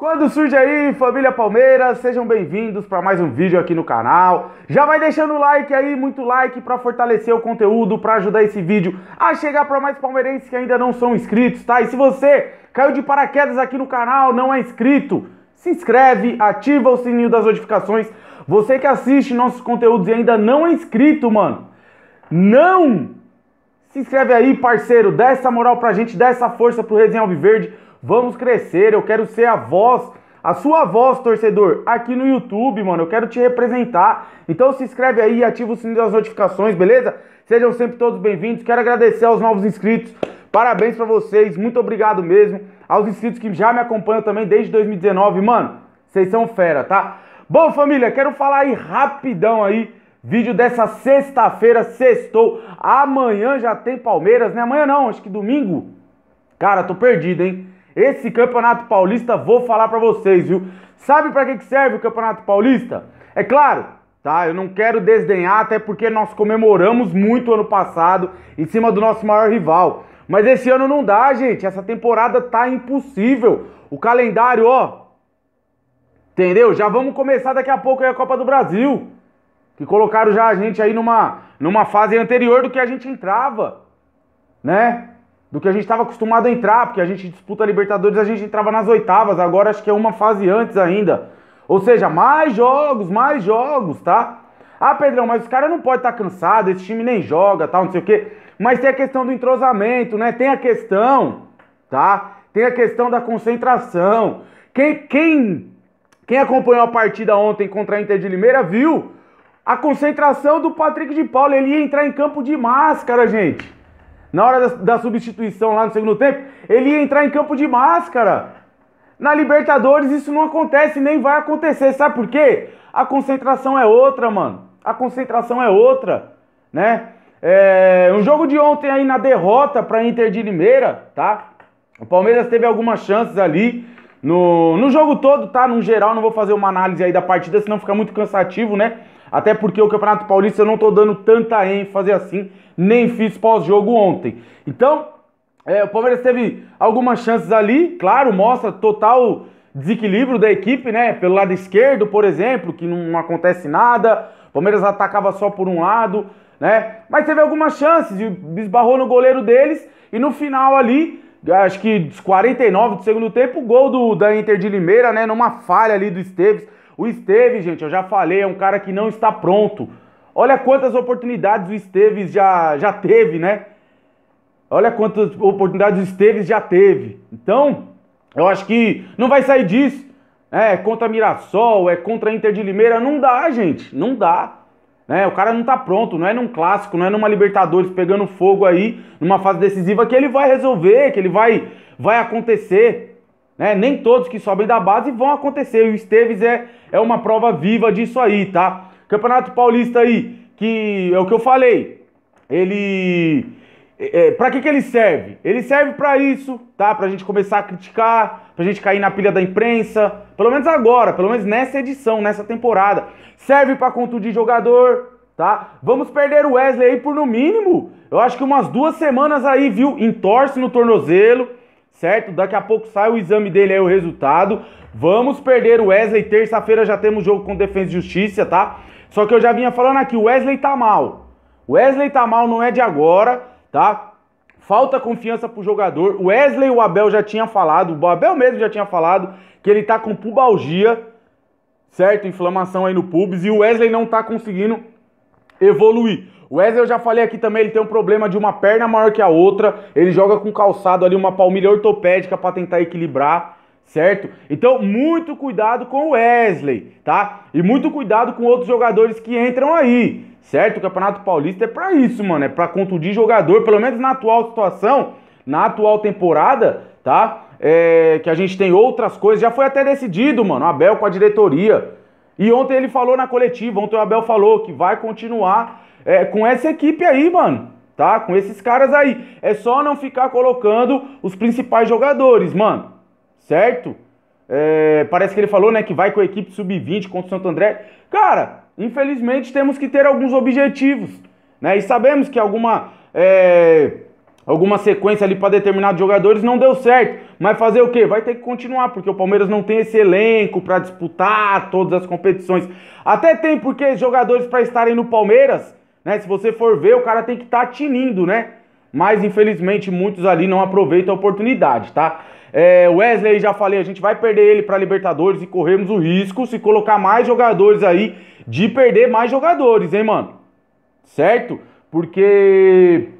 Quando surge aí, família Palmeiras, sejam bem-vindos para mais um vídeo aqui no canal. Já vai deixando o like aí, muito like para fortalecer o conteúdo, para ajudar esse vídeo a chegar para mais palmeirenses que ainda não são inscritos, tá? E se você caiu de paraquedas aqui no canal, não é inscrito, se inscreve, ativa o sininho das notificações. Você que assiste nossos conteúdos e ainda não é inscrito, mano, não se inscreve aí, parceiro, dá essa moral pra gente, dá essa força pro Resenha Alviverde. Verde Vamos crescer, eu quero ser a voz a sua voz, torcedor, aqui no YouTube, mano. Eu quero te representar. Então se inscreve aí e ativa o sininho das notificações, beleza? Sejam sempre todos bem-vindos. Quero agradecer aos novos inscritos. Parabéns para vocês. Muito obrigado mesmo. Aos inscritos que já me acompanham também desde 2019, mano. Vocês são fera, tá? Bom, família, quero falar aí rapidão aí. Vídeo dessa sexta-feira, sextou. Amanhã já tem Palmeiras, né? Amanhã não, acho que domingo. Cara, tô perdido, hein? Esse Campeonato Paulista vou falar para vocês, viu? Sabe para que serve o Campeonato Paulista? É claro, tá? Eu não quero desdenhar, até porque nós comemoramos muito ano passado em cima do nosso maior rival. Mas esse ano não dá, gente. Essa temporada tá impossível. O calendário, ó. Entendeu? Já vamos começar daqui a pouco aí a Copa do Brasil. Que colocaram já a gente aí numa, numa fase anterior do que a gente entrava. Né? do que a gente estava acostumado a entrar, porque a gente disputa a Libertadores, a gente entrava nas oitavas, agora acho que é uma fase antes ainda. Ou seja, mais jogos, mais jogos, tá? Ah, Pedrão, mas os caras não pode estar tá cansado, esse time nem joga, tal, não sei o quê. Mas tem a questão do entrosamento, né? Tem a questão, tá? Tem a questão da concentração. Quem, quem, quem acompanhou a partida ontem contra a Inter de Limeira viu a concentração do Patrick de Paula. Ele ia entrar em campo de máscara, gente. Na hora da, da substituição lá no segundo tempo, ele ia entrar em campo de máscara. Na Libertadores isso não acontece, nem vai acontecer. Sabe por quê? A concentração é outra, mano. A concentração é outra, né? É, um jogo de ontem aí na derrota para Inter de Limeira, tá? O Palmeiras teve algumas chances ali no, no jogo todo, tá? No geral, não vou fazer uma análise aí da partida, senão fica muito cansativo, né? Até porque o Campeonato Paulista eu não tô dando tanta ênfase assim, nem fiz pós-jogo ontem. Então, é, o Palmeiras teve algumas chances ali, claro, mostra total desequilíbrio da equipe, né? Pelo lado esquerdo, por exemplo, que não acontece nada. O Palmeiras atacava só por um lado, né? Mas teve algumas chances, esbarrou no goleiro deles e no final ali, acho que 49 do segundo tempo, o gol do, da Inter de Limeira, né? Numa falha ali do Esteves o Esteves, gente, eu já falei, é um cara que não está pronto. Olha quantas oportunidades o Esteves já, já teve, né? Olha quantas oportunidades o Esteves já teve. Então, eu acho que não vai sair disso. É, é contra Mirassol, é contra Inter de Limeira. Não dá, gente. Não dá. É, o cara não tá pronto, não é num clássico, não é numa Libertadores pegando fogo aí, numa fase decisiva, que ele vai resolver, que ele vai, vai acontecer. Né? Nem todos que sobem da base vão acontecer. E o Esteves é, é uma prova viva disso aí, tá? Campeonato Paulista aí, que é o que eu falei. Ele. É, é para que, que ele serve? Ele serve para isso, tá? Pra gente começar a criticar, pra gente cair na pilha da imprensa, pelo menos agora, pelo menos nessa edição, nessa temporada. Serve para de jogador, tá? Vamos perder o Wesley aí por no mínimo, eu acho que umas duas semanas aí, viu? Entorce no tornozelo, certo? Daqui a pouco sai o exame dele aí, o resultado. Vamos perder o Wesley. Terça-feira já temos jogo com Defesa e Justiça, tá? Só que eu já vinha falando aqui, o Wesley tá mal. O Wesley tá mal, não é de agora, tá? Falta confiança pro jogador. O Wesley e o Abel já tinha falado, o Abel mesmo já tinha falado que ele tá com pubalgia, certo? Inflamação aí no pubis e o Wesley não tá conseguindo evoluir. O Wesley, eu já falei aqui também, ele tem um problema de uma perna maior que a outra. Ele joga com calçado ali, uma palmilha ortopédica para tentar equilibrar, certo? Então, muito cuidado com o Wesley, tá? E muito cuidado com outros jogadores que entram aí, certo? O Campeonato Paulista é para isso, mano. É para contundir jogador, pelo menos na atual situação, na atual temporada, tá? É, que a gente tem outras coisas. Já foi até decidido, mano. Abel com a diretoria. E ontem ele falou na coletiva, ontem o Abel falou que vai continuar é, com essa equipe aí, mano. Tá? Com esses caras aí. É só não ficar colocando os principais jogadores, mano. Certo? É, parece que ele falou, né, que vai com a equipe sub-20 contra o Santo André. Cara, infelizmente temos que ter alguns objetivos, né? E sabemos que alguma é, alguma sequência ali para determinados jogadores não deu certo, mas fazer o quê? Vai ter que continuar, porque o Palmeiras não tem esse elenco para disputar todas as competições. Até tem porque jogadores para estarem no Palmeiras né? Se você for ver, o cara tem que estar tá tinindo, né? Mas infelizmente muitos ali não aproveitam a oportunidade, tá? É, Wesley, já falei, a gente vai perder ele para Libertadores e corremos o risco se colocar mais jogadores aí de perder mais jogadores, hein, mano? Certo? Porque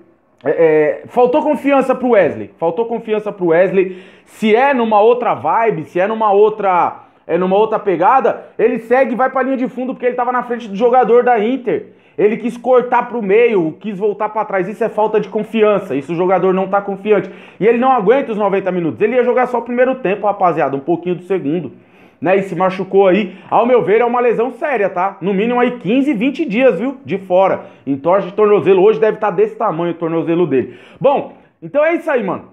é, é, faltou confiança pro Wesley. Faltou confiança pro Wesley. Se é numa outra vibe, se é numa outra, é numa outra pegada, ele segue e vai pra linha de fundo porque ele tava na frente do jogador da Inter. Ele quis cortar para o meio, quis voltar para trás. Isso é falta de confiança. Isso o jogador não está confiante. E ele não aguenta os 90 minutos. Ele ia jogar só o primeiro tempo, rapaziada, um pouquinho do segundo. Né, e se machucou aí, ao meu ver, é uma lesão séria, tá? No mínimo aí 15, 20 dias, viu? De fora. Entorse de tornozelo. Hoje deve estar tá desse tamanho o tornozelo dele. Bom, então é isso aí, mano.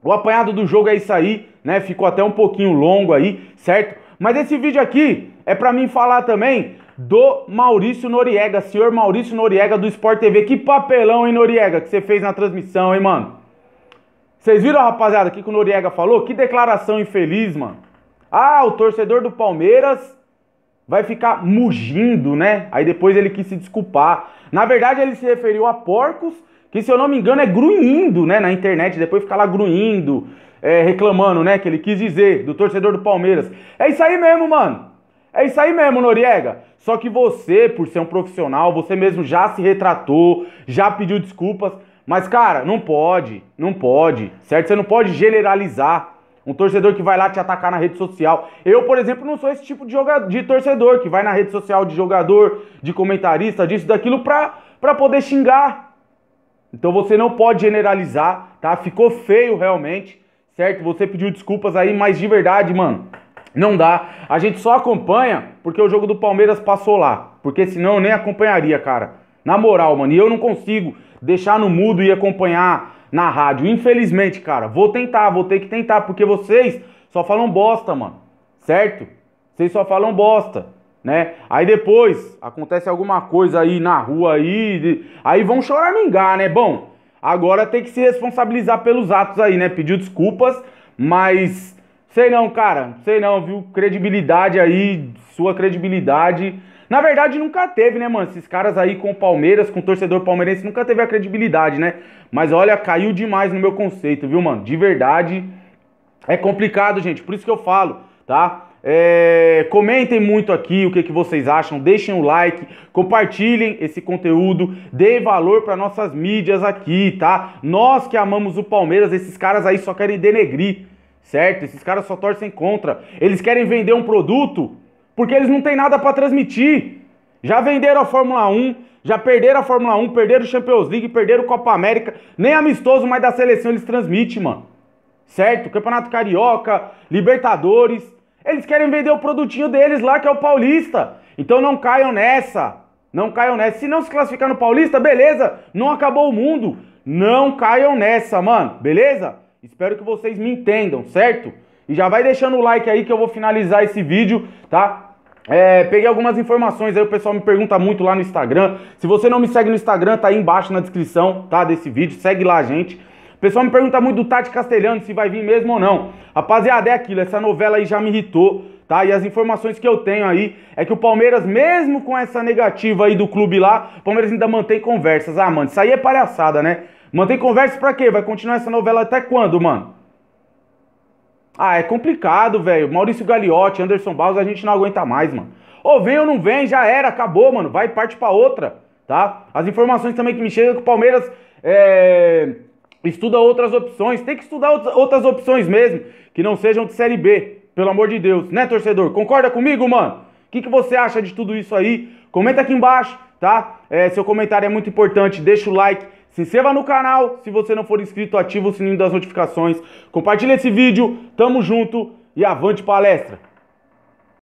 O apanhado do jogo é isso aí, né? Ficou até um pouquinho longo aí, certo? Mas esse vídeo aqui é para mim falar também do Maurício Noriega, senhor Maurício Noriega do Sport TV. Que papelão, hein, Noriega, que você fez na transmissão, hein, mano? Vocês viram, rapaziada, o que, o Noriega falou? Que declaração infeliz, mano. Ah, o torcedor do Palmeiras vai ficar mugindo, né? Aí depois ele quis se desculpar. Na verdade, ele se referiu a porcos, que se eu não me engano é grunhindo, né? Na internet, depois fica lá grunhindo, é, reclamando, né? Que ele quis dizer do torcedor do Palmeiras. É isso aí mesmo, mano. É isso aí mesmo, Noriega. Só que você, por ser um profissional, você mesmo já se retratou, já pediu desculpas. Mas, cara, não pode, não pode, certo? Você não pode generalizar um torcedor que vai lá te atacar na rede social. Eu, por exemplo, não sou esse tipo de, jogador, de torcedor que vai na rede social de jogador, de comentarista, disso, daquilo, pra, pra poder xingar. Então você não pode generalizar, tá? Ficou feio realmente, certo? Você pediu desculpas aí, mas de verdade, mano, não dá. A gente só acompanha porque o jogo do Palmeiras passou lá. Porque senão eu nem acompanharia, cara. Na moral, mano. E eu não consigo deixar no mudo e acompanhar na rádio. Infelizmente, cara. Vou tentar, vou ter que tentar. Porque vocês só falam bosta, mano. Certo? Vocês só falam bosta. Né? Aí depois acontece alguma coisa aí na rua aí, aí vão choramingar, né? Bom, agora tem que se responsabilizar pelos atos aí, né? Pediu desculpas, mas Sei não, cara. Sei não, viu? Credibilidade aí, sua credibilidade. Na verdade, nunca teve, né, mano? Esses caras aí com o Palmeiras, com o torcedor palmeirense, nunca teve a credibilidade, né? Mas olha, caiu demais no meu conceito, viu, mano? De verdade. É complicado, gente. Por isso que eu falo, tá? É, comentem muito aqui o que, que vocês acham, deixem o like, compartilhem esse conteúdo, dê valor para nossas mídias aqui, tá? Nós que amamos o Palmeiras, esses caras aí só querem denegrir certo? Esses caras só torcem contra. Eles querem vender um produto porque eles não têm nada para transmitir. Já venderam a Fórmula 1, já perderam a Fórmula 1, perderam o Champions League, perderam o Copa América, nem amistoso mais da seleção eles transmitem, mano. Certo? Campeonato Carioca, Libertadores. Eles querem vender o produtinho deles lá, que é o Paulista. Então não caiam nessa. Não caiam nessa. Se não se classificar no Paulista, beleza. Não acabou o mundo. Não caiam nessa, mano. Beleza? Espero que vocês me entendam, certo? E já vai deixando o like aí que eu vou finalizar esse vídeo, tá? É, peguei algumas informações aí, o pessoal me pergunta muito lá no Instagram. Se você não me segue no Instagram, tá aí embaixo na descrição, tá? Desse vídeo, segue lá, gente. O pessoal me pergunta muito do Tati Castelhano, se vai vir mesmo ou não. Rapaziada, é aquilo, essa novela aí já me irritou, tá? E as informações que eu tenho aí é que o Palmeiras, mesmo com essa negativa aí do clube lá, o Palmeiras ainda mantém conversas. Ah, mano, isso aí é palhaçada, né? Mantém conversa pra quê? Vai continuar essa novela até quando, mano? Ah, é complicado, velho. Maurício Gagliotti, Anderson Barros, a gente não aguenta mais, mano. Ou vem ou não vem, já era, acabou, mano. Vai, parte pra outra, tá? As informações também que me chegam é que o Palmeiras é, estuda outras opções. Tem que estudar outras opções mesmo, que não sejam de Série B, pelo amor de Deus. Né, torcedor? Concorda comigo, mano? O que, que você acha de tudo isso aí? Comenta aqui embaixo, tá? É, seu comentário é muito importante. Deixa o like se inscreva no canal, se você não for inscrito, ativa o sininho das notificações, Compartilhe esse vídeo, tamo junto e avante palestra!